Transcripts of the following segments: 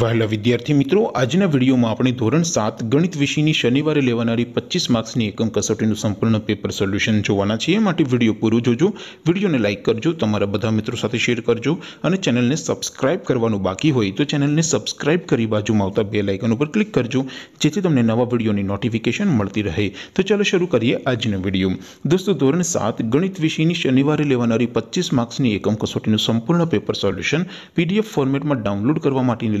વાહલા વિદ્યાર્થી મિત્રો આજના વિડિયોમાં આપણે ધોરણ 7 ગણિત વિષયની શનિવારે લેવાણારી 25 માર્ક્સની એકમ કસોટીનું સંપૂર્ણ પેપર સોલ્યુશન જોવાના છીએ માટે વિડિયો પૂરો જોજો વિડિયોને લાઈક કરજો તમારા બધા મિત્રો સાથે શેર કરજો અને ચેનલને સબ્સ્ક્રાઇબ કરવાનું બાકી હોય તો ચેનલને સબ્સ્ક્રાઇબ કરી બાજુમાં આવતા બેલ આઇકન ઉપર ક્લિક કરજો જેથી તમને નવા વિડિયોની નોટિફિકેશન મળતી રહે તો ચાલો શરૂ કરીએ આજનો વિડિયો દોસ્તો ધોરણ 7 ગણિત વિષયની શનિવારે લેવાણારી 25 માર્ક્સની એકમ કસોટીનું સંપૂર્ણ પેપર સોલ્યુશન પીડીએફ ફોર્મેટમાં ડાઉનલોડ કરવા માટેની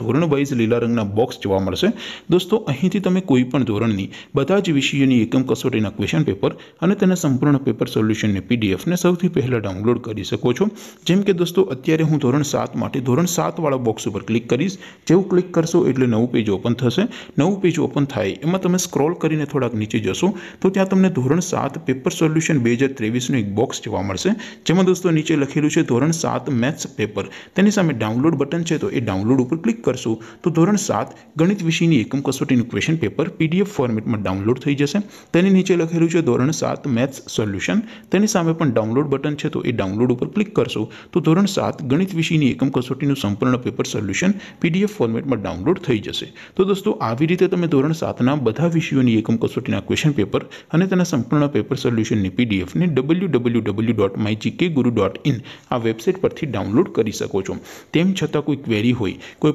ધોરણ 9 થી લઈને રંગના બોક્સ જોવા મળશે દોસ્તો અહીંથી તમે કોઈપણ ધોરણની બધા જ વિષયોની એકમ કસોટીના ક્વેશ્ચન પેપર અને તેના સંપૂર્ણ પેપર સોલ્યુશન ને પીડીએફ ને સૌથી પહેલા ડાઉનલોડ કરી શકો છો જેમ કે દોસ્તો અત્યારે હું ધોરણ 7 માટે ધોરણ 7 વાળો બોક્સ ઉપર ક્લિક કરીસ જેવું ક્લિક કરશો એટલે નવું પેજ ઓપન થશે નવું પેજ ઓપન થાય એમાં તમે સ્ક્રોલ કરીને થોડક નીચે જશો તો ત્યાં તમને ધોરણ 7 પેપર સોલ્યુશન 2023 નો એક બોક્સ જોવા મળશે જેમ કે દોસ્તો નીચે લખેલું છે ધોરણ 7 મેથ્સ પેપર તેની સામે ડાઉનલોડ બટન છે તો એ ડાઉનલોડ ઉપર ક્લિક કરસુ તો ધોરણ 7 ગણિત વિષયની એકમ કસોટીનું ક્વેશ્ચન પેપર પીડીએફ ફોર્મેટમાં ડાઉનલોડ થઈ જશે તેની નીચે લખેલું છે ધોરણ 7 મેથ્સ સોલ્યુશન તેની સામે પણ ડાઉનલોડ બટન છે તો એ ડાઉનલોડ ઉપર ક્લિક કરસુ તો ધોરણ 7 ગણિત વિષયની એકમ કસોટીનું સંપૂર્ણ પેપર સોલ્યુશન પીડીએફ ફોર્મેટમાં ડાઉનલોડ થઈ જશે તો દોસ્તો આવી રીતે તમે ધોરણ 7 ના બધા વિષયોની એકમ કસોટીના ક્વેશ્ચન પેપર અને તેના સંપૂર્ણના પેપર સોલ્યુશનની પીડીએફ ને www.mygkguru.in આ વેબસાઈટ પરથી ડાઉનલોડ કરી શકો છો તેમ છતાં કોઈ ક્વેરી હોય કોઈ